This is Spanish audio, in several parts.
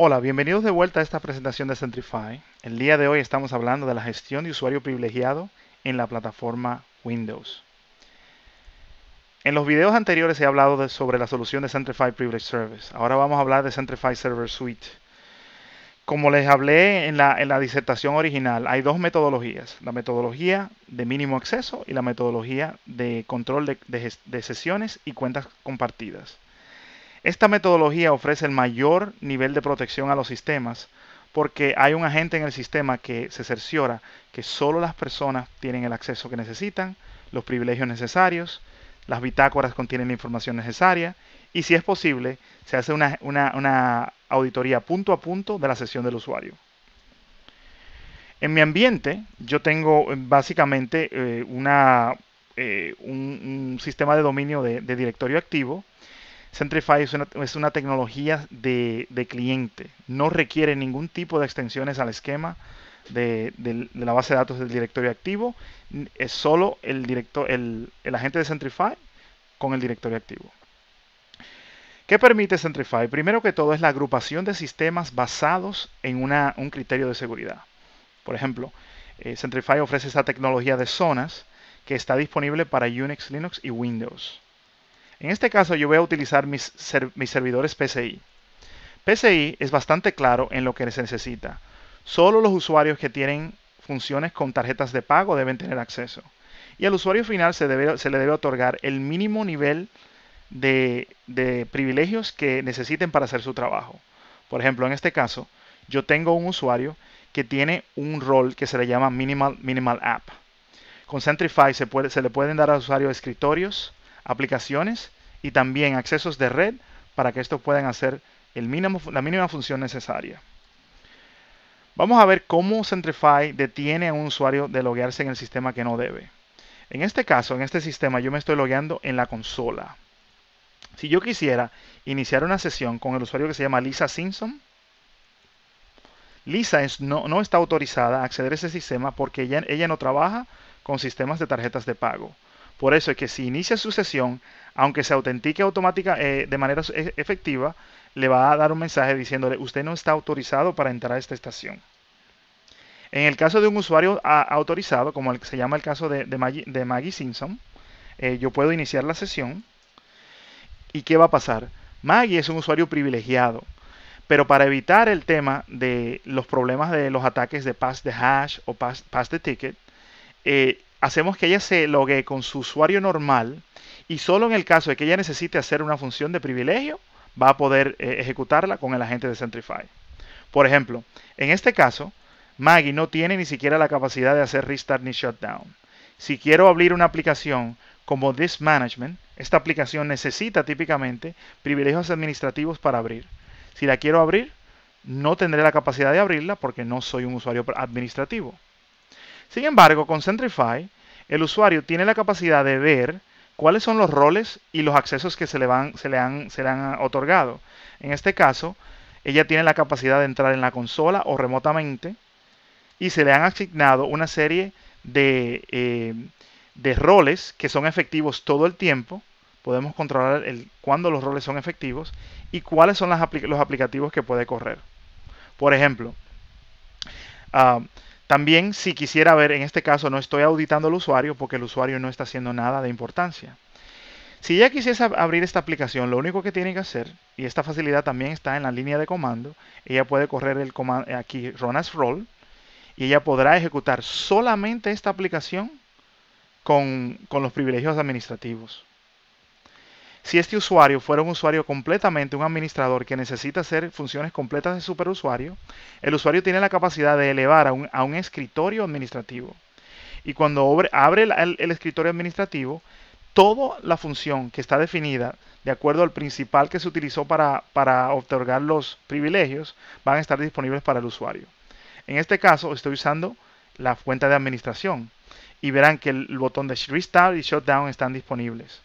Hola, bienvenidos de vuelta a esta presentación de Centrify. El día de hoy estamos hablando de la gestión de usuario privilegiado en la plataforma Windows. En los videos anteriores he hablado sobre la solución de Centrify Privileged Service. Ahora vamos a hablar de Centrify Server Suite. Como les hablé en la, disertación original, hay dos metodologías. La metodología de mínimo acceso y la metodología de control de sesiones y cuentas compartidas. Esta metodología ofrece el mayor nivel de protección a los sistemas porque hay un agente en el sistema que se cerciora que solo las personas tienen el acceso que necesitan, los privilegios necesarios, las bitácoras contienen la información necesaria y si es posible se hace una, auditoría punto a punto de la sesión del usuario. En mi ambiente yo tengo eh, básicamente eh, eh, un, sistema de dominio de directorio activo Centrify es una, tecnología de, cliente, no requiere ningún tipo de extensiones al esquema de, la base de datos del directorio activo, es solo el, agente de Centrify con el directorio activo. ¿Qué permite Centrify? Primero que todo es la agrupación de sistemas basados en un criterio de seguridad. Por ejemplo, eh, Centrify ofrece esa tecnología de zonas que está disponible para Unix, Linux y Windows. En este caso yo voy a utilizar mis, servidores PCI. PCI es bastante claro en lo que se necesita. Solo los usuarios que tienen funciones con tarjetas de pago deben tener acceso. Y al usuario final se, le debe otorgar el mínimo nivel de, privilegios que necesiten para hacer su trabajo. Por ejemplo, en este caso, yo tengo un usuario que tiene un rol que se le llama Minimal, minimal App. Con Centrify se, le pueden dar a usuarios escritorios, aplicaciones y también accesos de red para que estos puedan hacer el mínimo, la mínima función necesaria. Vamos a ver cómo Centrify detiene a un usuario de loguearse en el sistema que no debe. En este caso, en este sistema, yo me estoy logueando en la consola. Si yo quisiera iniciar una sesión con el usuario que se llama Lisa Simpson, Lisa no, está autorizada a acceder a ese sistema porque ella, ella no trabaja con sistemas de tarjetas de pago. Por eso es que si inicia su sesión, aunque se autentique automática eh, de manera e, efectiva, le va a dar un mensaje diciéndole usted no está autorizado para entrar a esta estación. En el caso de un usuario autorizado, como se llama el caso de, Maggie, Simpson, eh, yo puedo iniciar la sesión. ¿Y qué va a pasar? Maggie es un usuario privilegiado, pero para evitar el tema de los problemas de los ataques de pass de hash o pass, de ticket, eh, hacemos que ella se logue con su usuario normal y solo en el caso de que ella necesite hacer una función de privilegio, va a poder eh, ejecutarla con el agente de Centrify. Por ejemplo, en este caso, Maggie no tiene ni siquiera la capacidad de hacer restart ni shutdown. Si quiero abrir una aplicación como This Management, esta aplicación necesita típicamente privilegios administrativos para abrir. Si la quiero abrir, no tendré la capacidad de abrirla porque no soy un usuario administrativo. Sin embargo, con Centrify, el usuario tiene la capacidad de ver cuáles son los roles y los accesos que se le, van, se le, han, otorgado. En este caso, ella tiene la capacidad de entrar en la consola o remotamente y se le han asignado una serie de, eh, roles que son efectivos todo el tiempo. Podemos controlar el, cuándo los roles son efectivos y cuáles son los aplicativos que puede correr. Por ejemplo, ah, también si quisiera ver, en este caso no estoy auditando al usuario porque el usuario no está haciendo nada de importancia. Si ella quisiese abrir esta aplicación, lo único que tiene que hacer, y esta facilidad también está en la línea de comando, ella puede correr el comando aquí as Roll y ella podrá ejecutar solamente esta aplicación con los privilegios administrativos. Si este usuario fuera un usuario completamente un administrador que necesita hacer funciones completas de superusuario, el usuario tiene la capacidad de elevar a un, escritorio administrativo. Y cuando abre el, escritorio administrativo, toda la función que está definida de acuerdo al principal que se utilizó para, para, otorgar los privilegios van a estar disponibles para el usuario. En este caso estoy usando la cuenta de administración y verán que el botón de restart y shutdown están disponibles.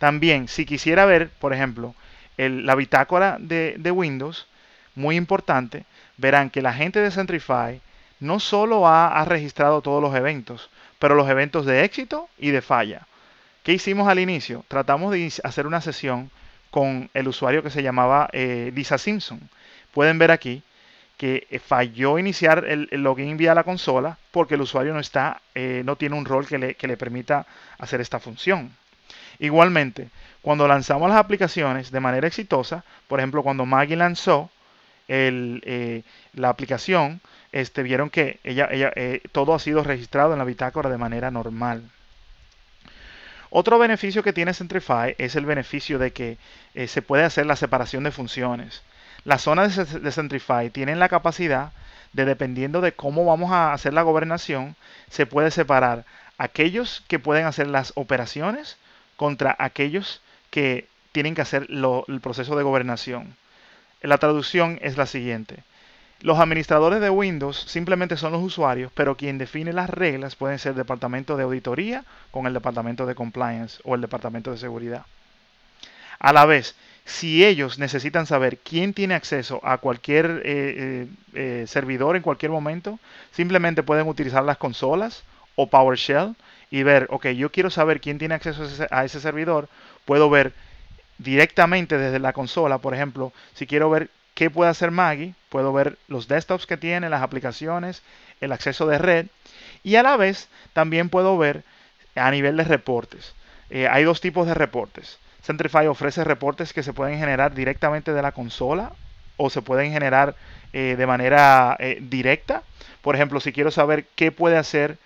También, si quisiera ver, por ejemplo, la bitácora de, Windows, muy importante, verán que la gente de Centrify no solo ha, registrado todos los eventos, pero los eventos de éxito y de falla. ¿Qué hicimos al inicio? Tratamos de hacer una sesión con el usuario que se llamaba eh, Lisa Simpson. Pueden ver aquí que eh, falló iniciar el, login vía la consola porque el usuario no está, eh, no tiene un rol que le permita hacer esta función. Igualmente, cuando lanzamos las aplicaciones de manera exitosa, por ejemplo, cuando Maggie lanzó eh, la aplicación, este, vieron que ella, eh, todo ha sido registrado en la bitácora de manera normal. Otro beneficio que tiene Centrify es el beneficio de que eh, se puede hacer la separación de funciones. Las zonas de, de Centrify tienen la capacidad de, dependiendo de cómo vamos a hacer la gobernación, se puede separar aquellos que pueden hacer las operaciones contra aquellos que tienen que hacer el proceso de gobernación. La traducción es la siguiente. Los administradores de Windows simplemente son los usuarios, pero quien define las reglas pueden ser el departamento de auditoría con el departamento de compliance o el departamento de seguridad. A la vez, si ellos necesitan saber quién tiene acceso a cualquier eh, eh, eh, servidor en cualquier momento, simplemente pueden utilizar las consolas o PowerShell y ver, ok, yo quiero saber quién tiene acceso a ese, servidor, puedo ver directamente desde la consola, por ejemplo, si quiero ver qué puede hacer Maggie, puedo ver los desktops que tiene, las aplicaciones, el acceso de red y a la vez también puedo ver a nivel de reportes. Eh, hay dos tipos de reportes. Centrify ofrece reportes que se pueden generar directamente de la consola o se pueden generar eh, de manera eh, directa. Por ejemplo, si quiero saber qué puede hacer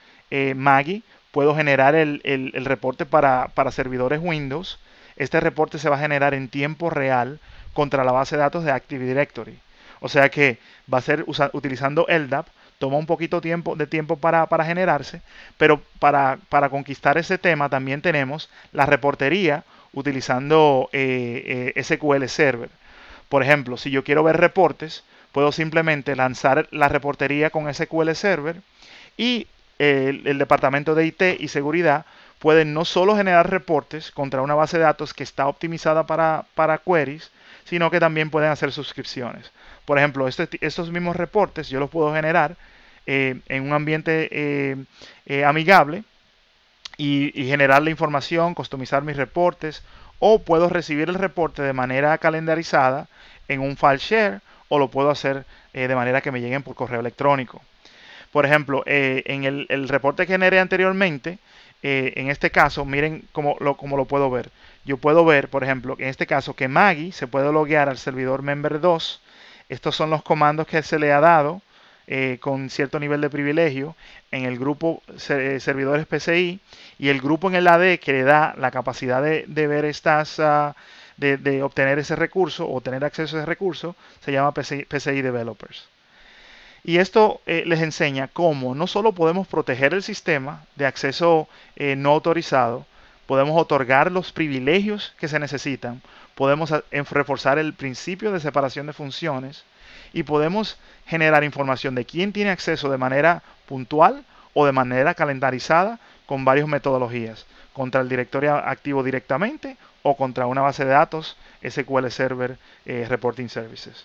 Maggie, puedo generar el, reporte para, servidores Windows. Este reporte se va a generar en tiempo real contra la base de datos de Active Directory. O sea que va a ser utilizando LDAP, toma un poquito tiempo, de tiempo para, generarse, pero para, conquistar ese tema también tenemos la reportería utilizando eh, eh, SQL Server. Por ejemplo, si yo quiero ver reportes, puedo simplemente lanzar la reportería con SQL Server y el, departamento de IT y seguridad pueden no solo generar reportes contra una base de datos que está optimizada para, queries, sino que también pueden hacer suscripciones. Por ejemplo, este estos mismos reportes yo los puedo generar eh, en un ambiente eh, eh, amigable y, y, generar la información, customizar mis reportes o puedo recibir el reporte de manera calendarizada en un file share o lo puedo hacer de manera que me lleguen por correo electrónico. Por ejemplo, eh, en el, reporte que generé anteriormente, eh, en este caso, miren cómo lo, puedo ver. Yo puedo ver, por ejemplo, en este caso que Maggie se puede loguear al servidor member 2. Estos son los comandos que se le ha dado eh, con cierto nivel de privilegio en el grupo servidores PCI y el grupo en el AD que le da la capacidad de, ver estas... Ah, de, obtener ese recurso o tener acceso a ese recurso se llama PCI Developers. Y esto eh, les enseña cómo no solo podemos proteger el sistema de acceso eh, no autorizado, podemos otorgar los privilegios que se necesitan, podemos ah, reforzar el principio de separación de funciones y podemos generar información de quién tiene acceso de manera puntual o de manera calendarizada con varias metodologías, contra el directorio activo directamente o contra una base de datos SQL Server eh, Reporting Services.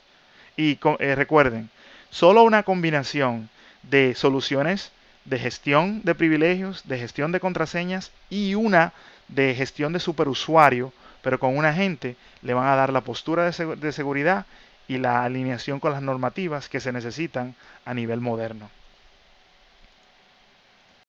Y recuerden, Solo una combinación de soluciones de gestión de privilegios, de gestión de contraseñas y una de gestión de superusuario, pero con un agente le van a dar la postura de, de seguridad y la alineación con las normativas que se necesitan a nivel moderno.